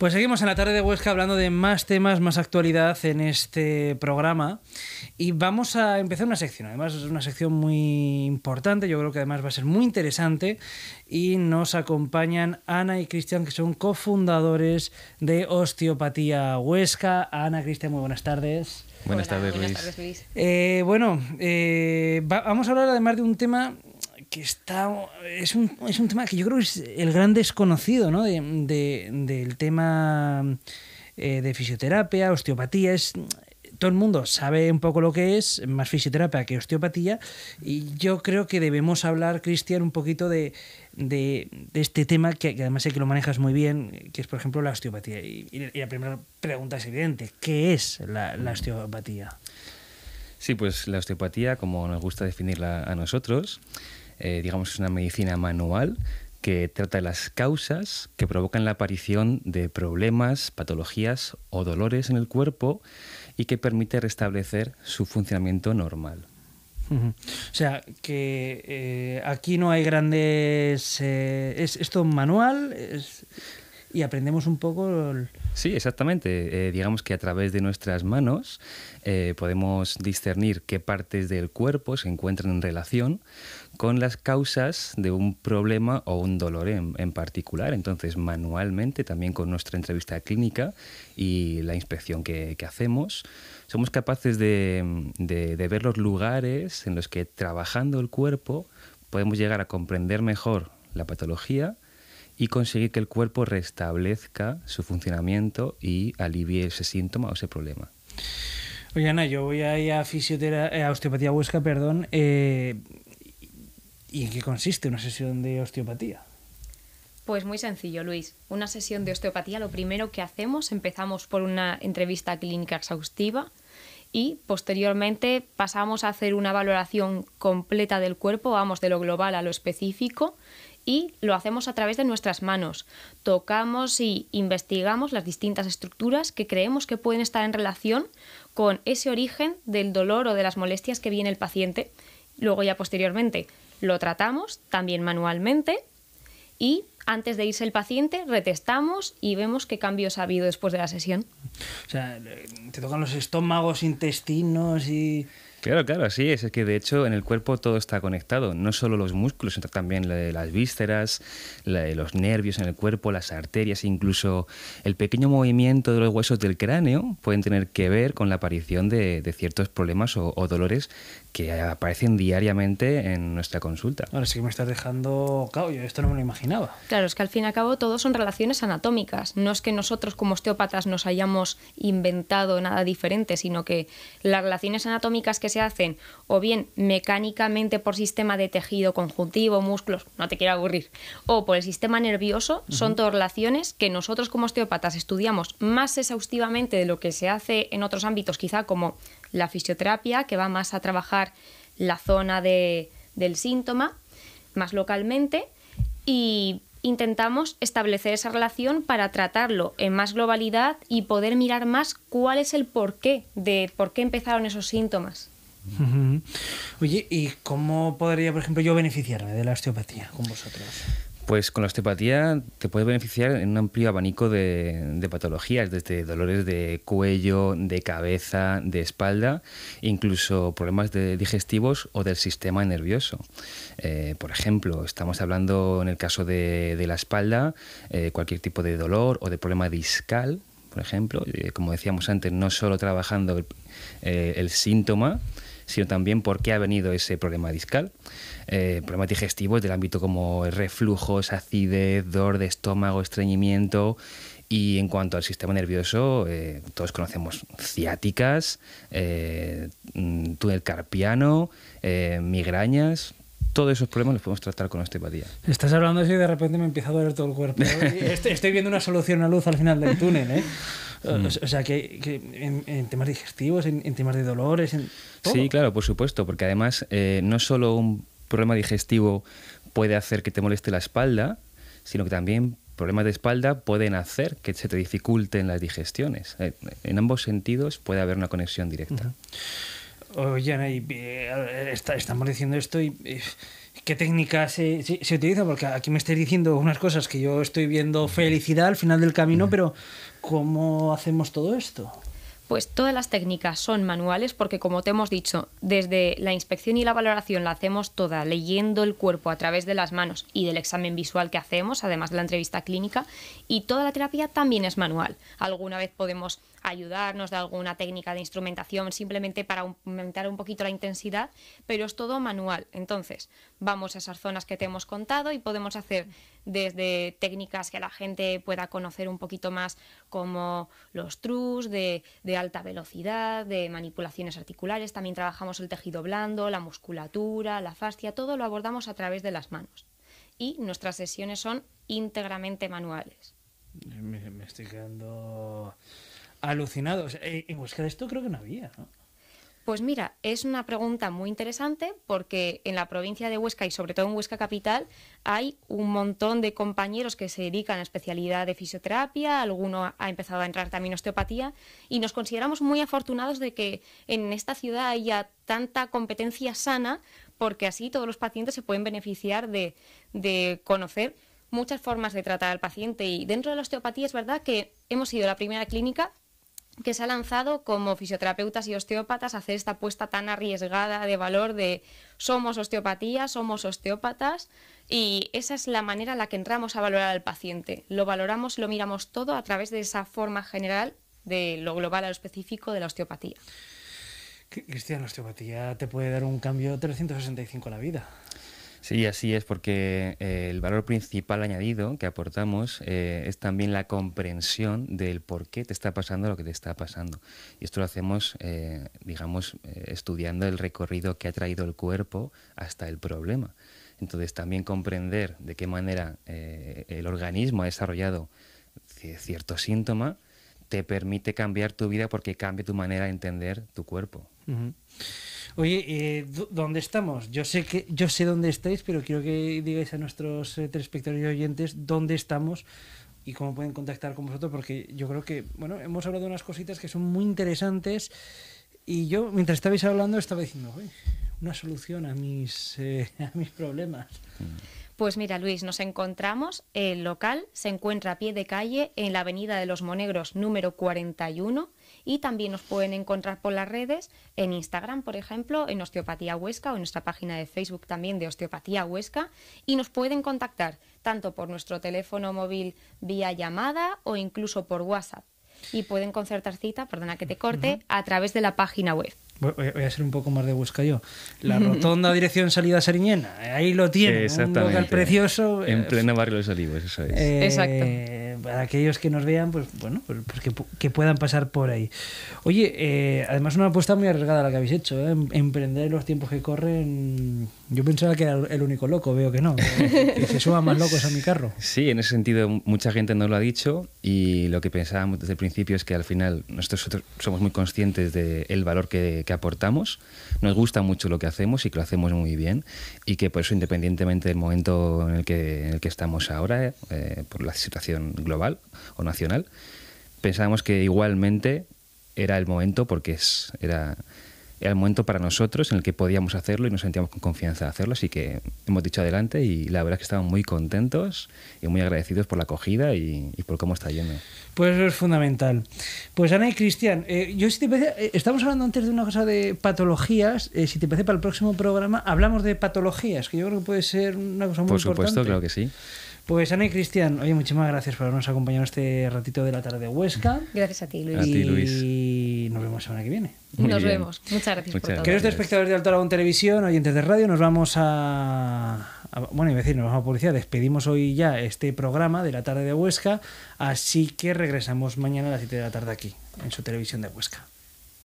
Pues seguimos en la tarde de Huesca hablando de más temas, más actualidad en este programa. Y vamos a empezar una sección. Además, es una sección muy importante. Yo creo que además va a ser muy interesante. Y nos acompañan Ana y Cristian, que son cofundadores de Osteopatía Huesca. Ana, Cristian, muy buenas tardes. Buenas, tardes, buenas Luis. tardes, Luis. Eh, bueno, eh, vamos a hablar además de un tema que está. Es un, es un, tema que yo creo que es el gran desconocido, ¿no? del tema eh, de fisioterapia, osteopatía. Es, todo el mundo sabe un poco lo que es, más fisioterapia que osteopatía, y yo creo que debemos hablar, Cristian, un poquito de, este tema, que, además sé que lo manejas muy bien, que es, por ejemplo, la osteopatía. Y, la primera pregunta es evidente, ¿qué es la, la, osteopatía? Sí, pues la osteopatía, como nos gusta definirla a nosotros, eh, digamos, es una medicina manual que trata las causas que provocan la aparición de problemas, patologías o dolores en el cuerpo y que permite restablecer su funcionamiento normal. O sea, que eh, aquí no hay grandes... Eh, es esto manual, es, y aprendemos un poco. Sí, exactamente. Eh, digamos que a través de nuestras manos eh, podemos discernir qué partes del cuerpo se encuentran en relación con las causas de un problema o un dolor en, particular. Entonces, manualmente, también con nuestra entrevista clínica y la inspección que, hacemos, somos capaces de, ver los lugares en los que trabajando el cuerpo podemos llegar a comprender mejor la patología y conseguir que el cuerpo restablezca su funcionamiento y alivie ese síntoma o ese problema. Oye, Ana, yo voy a ir eh, a, osteopatía huesca, perdón. Eh, ¿Y en qué consiste una sesión de osteopatía? Pues muy sencillo, Luis. Una sesión de osteopatía, lo primero que hacemos, empezamos por una entrevista clínica exhaustiva y posteriormente pasamos a hacer una valoración completa del cuerpo, vamos de lo global a lo específico y lo hacemos a través de nuestras manos. Tocamos y investigamos las distintas estructuras que creemos que pueden estar en relación con ese origen del dolor o de las molestias que viene el paciente. Luego ya posteriormente lo tratamos también manualmente y antes de irse el paciente, retestamos y vemos qué cambios ha habido después de la sesión. O sea, te tocan los estómagos, intestinos y Claro, claro, así es. que de hecho en el cuerpo todo está conectado. No solo los músculos, sino también las vísceras, los nervios en el cuerpo, las arterias, incluso el pequeño movimiento de los huesos del cráneo pueden tener que ver con la aparición de, ciertos problemas o, o dolores que aparecen diariamente en nuestra consulta. Ahora sí que me estás dejando, claro, yo esto no me lo imaginaba. Claro, es que al fin y al cabo todo son relaciones anatómicas. No es que nosotros como osteópatas nos hayamos inventado nada diferente, sino que las relaciones anatómicas que se hacen, o bien mecánicamente por sistema de tejido conjuntivo, músculos, no te quiero aburrir, o por el sistema nervioso, son todas relaciones que nosotros como osteópatas estudiamos más exhaustivamente de lo que se hace en otros ámbitos, quizá como la fisioterapia, que va más a trabajar la zona del síntoma, más localmente, y intentamos establecer esa relación para tratarlo en más globalidad y poder mirar más cuál es el porqué de por qué empezaron esos síntomas. Oye, ¿y cómo podría, por ejemplo, yo beneficiarme de la osteopatía con vosotros? Pues con la osteopatía te puedes beneficiar en un amplio abanico de, patologías, desde dolores de cuello, de cabeza, de espalda, incluso problemas de digestivos o del sistema nervioso. Eh, por ejemplo, estamos hablando en el caso de, la espalda, eh, cualquier tipo de dolor o de problema discal, por ejemplo, eh, como decíamos antes, no solo trabajando el síntoma, sino también por qué ha venido ese problema discal. Eh, problemas digestivos del ámbito como reflujos, acidez, dolor de estómago, estreñimiento. Y en cuanto al sistema nervioso, eh, todos conocemos ciáticas, eh, túnel carpiano, migrañas, todos esos problemas los podemos tratar con osteopatía. Estás hablando así y de repente me empieza a doler todo el cuerpo. Estoy, viendo una solución, una luz al final del túnel. ¿eh? O, sea, que, en, temas digestivos, en, temas de dolores, en Sí, claro, por supuesto, porque además eh, no solo un problema digestivo puede hacer que te moleste la espalda, sino que también problemas de espalda pueden hacer que se te dificulten las digestiones. Eh, en ambos sentidos puede haber una conexión directa oye, eh, estamos diciendo esto y eh, qué técnicas se, se, utiliza, porque aquí me estáis diciendo unas cosas que yo estoy viendo felicidad al final del camino, pero ¿cómo hacemos todo esto? Pues todas las técnicas son manuales porque, como te hemos dicho, desde la inspección y la valoración la hacemos toda leyendo el cuerpo a través de las manos y del examen visual que hacemos, además de la entrevista clínica, y toda la terapia también es manual. Alguna vez podemos ayudarnos de alguna técnica de instrumentación simplemente para aumentar un poquito la intensidad, pero es todo manual. Entonces, vamos a esas zonas que te hemos contado y podemos hacer desde técnicas que la gente pueda conocer un poquito más, como los trus de, alta velocidad, de manipulaciones articulares, también trabajamos el tejido blando, la musculatura, la fascia, todo lo abordamos a través de las manos. Y nuestras sesiones son íntegramente manuales. me estoy quedando alucinados. En eh, Huesca eh, de esto creo que no había, Pues mira, es una pregunta muy interesante porque en la provincia de Huesca y sobre todo en Huesca Capital hay un montón de compañeros que se dedican a especialidad de fisioterapia, alguno ha empezado a entrar también osteopatía y nos consideramos muy afortunados de que en esta ciudad haya tanta competencia sana porque así todos los pacientes se pueden beneficiar de conocer muchas formas de tratar al paciente y dentro de la osteopatía es verdad que hemos sido la primera clínica que se ha lanzado como fisioterapeutas y osteópatas a hacer esta apuesta tan arriesgada de valor de somos osteopatía, somos osteópatas y esa es la manera en la que entramos a valorar al paciente. Lo valoramos, y lo miramos todo a través de esa forma general de lo global a lo específico de la osteopatía. Cristian, la osteopatía te puede dar un cambio 365 a la vida. Sí, así es, porque eh, el valor principal añadido que aportamos eh, es también la comprensión del por qué te está pasando lo que te está pasando. Y esto lo hacemos, eh, digamos, estudiando el recorrido que ha traído el cuerpo hasta el problema. Entonces también comprender de qué manera el organismo ha desarrollado cierto síntoma te permite cambiar tu vida porque cambia tu manera de entender tu cuerpo. Oye, eh, ¿dónde estamos? Yo sé que yo sé dónde estáis, pero quiero que digáis a nuestros eh, tres espectadores y oyentes dónde estamos y cómo pueden contactar con vosotros, porque yo creo que, bueno, hemos hablado de unas cositas que son muy interesantes y yo, mientras estabais hablando, estaba diciendo, una solución a mis, eh, mis problemas. Mm. Pues mira, Luis, nos encontramos, el local se encuentra a pie de calle en la Avenida de los Monegros número 41 y también nos pueden encontrar por las redes, en Instagram, por ejemplo, en Osteopatía Huesca o en nuestra página de Facebook también de Osteopatía Huesca y nos pueden contactar tanto por nuestro teléfono móvil vía llamada o incluso por WhatsApp. Y pueden concertar cita, perdona que te corte, a través de la página web voy a ser un poco más de Huesca yo. La mm. rotonda dirección salida Sariñena. ahí lo tiene, un local precioso. En eh, pleno barrio de los eso es. Eh, Exacto. Para aquellos que nos vean, pues bueno, pues, pues que, puedan pasar por ahí. Oye, eh, además una apuesta muy arriesgada la que habéis hecho, emprender los tiempos que corren yo pensaba que era el único loco, veo que no. Que se más locos a mi carro. Sí, en ese sentido mucha gente no lo ha dicho y lo que pensábamos desde el principio es que al final nosotros somos muy conscientes del valor que, aportamos, nos gusta mucho lo que hacemos y que lo hacemos muy bien y que por eso independientemente del momento en el que, el que estamos ahora, eh, por la situación global o nacional, pensábamos que igualmente era el momento porque es, era era el momento para nosotros en el que podíamos hacerlo y nos sentíamos con confianza de hacerlo, así que hemos dicho adelante y la verdad es que estamos muy contentos y muy agradecidos por la acogida y, por cómo está yendo. Pues eso es fundamental. Pues Ana y Cristian, eh, yo si te parece, eh, estamos hablando antes de una cosa de patologías, eh, si te parece para el próximo programa hablamos de patologías, que yo creo que puede ser una cosa muy importante. Por supuesto, creo claro que sí. Pues Ana y Cristian, oye, muchísimas gracias por habernos acompañado este ratito de la tarde de Huesca. Gracias a ti, Luis. A ti, Luis nos vemos la semana que viene. nos vemos. Muchas gracias por todo. Queridos espectadores de Alto en Televisión, oyentes de radio, nos vamos a bueno, y decir, nos vamos a publicidad, despedimos hoy ya este programa de la tarde de Huesca, así que regresamos mañana a las 7 de la tarde aquí, en su televisión de Huesca.